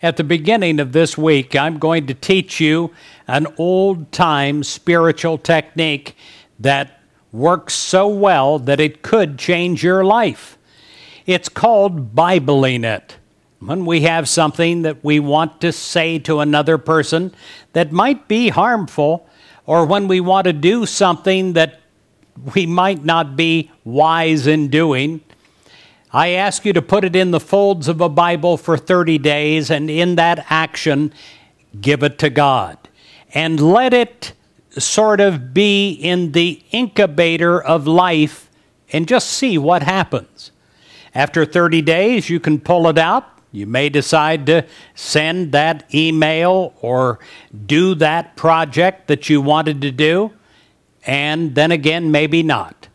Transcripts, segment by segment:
At the beginning of this week, I'm going to teach you an old time spiritual technique that works so well that it could change your life. It's called Bibling it. When we have something that we want to say to another person that might be harmful, or when we want to do something that we might not be wise in doing, I ask you to put it in the folds of a Bible for 30 days, and in that action, give it to God. And let it sort of be in the incubator of life and just see what happens. After 30 days, you can pull it out. You may decide to send that email or do that project that you wanted to do, and then again, maybe not.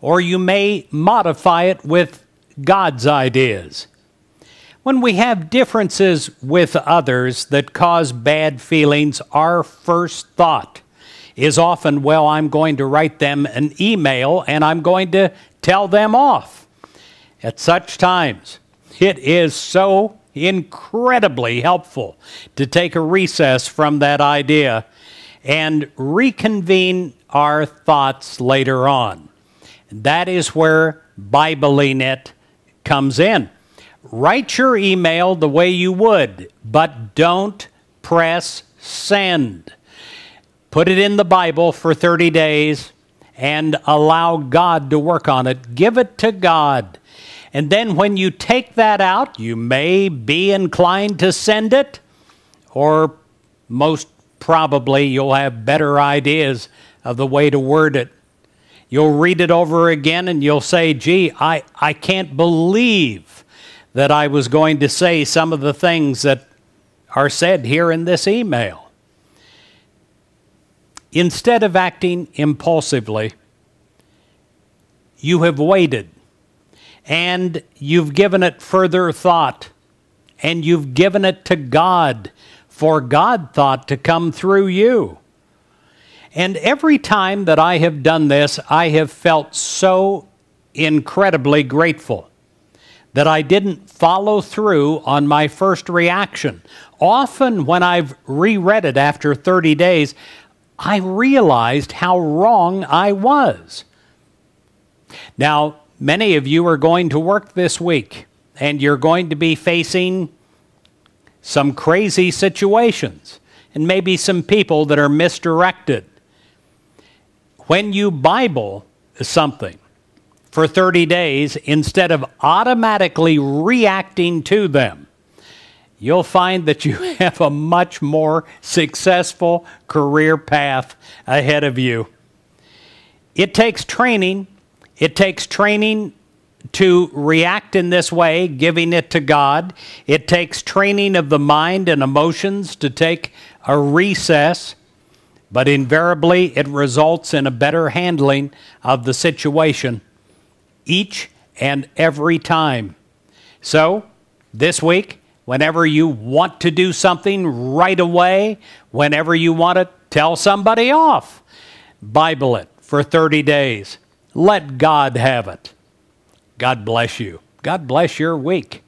Or you may modify it with God's ideas. When we have differences with others that cause bad feelings, our first thought is often, well, I'm going to write them an email and I'm going to tell them off. At such times, it is so incredibly helpful to take a recess from that idea and reconvene our thoughts later on. That is where Bibling It comes in. Write your email the way you would, but don't press send. Put it in the Bible for 30 days and allow God to work on it. Give it to God. And then when you take that out, you may be inclined to send it, or most probably you'll have better ideas of the way to word it. You'll read it over again and you'll say, gee, I, I can't believe that I was going to say some of the things that are said here in this email. Instead of acting impulsively, you have waited and you've given it further thought and you've given it to God for God thought to come through you. And every time that I have done this, I have felt so incredibly grateful that I didn't follow through on my first reaction. Often, when I've reread it after 30 days, I realized how wrong I was. Now, many of you are going to work this week and you're going to be facing some crazy situations and maybe some people that are misdirected when you Bible something for 30 days, instead of automatically reacting to them, you'll find that you have a much more successful career path ahead of you. It takes training. It takes training to react in this way, giving it to God. It takes training of the mind and emotions to take a recess but invariably it results in a better handling of the situation each and every time. So, this week, whenever you want to do something right away, whenever you want to tell somebody off, Bible it for 30 days. Let God have it. God bless you. God bless your week.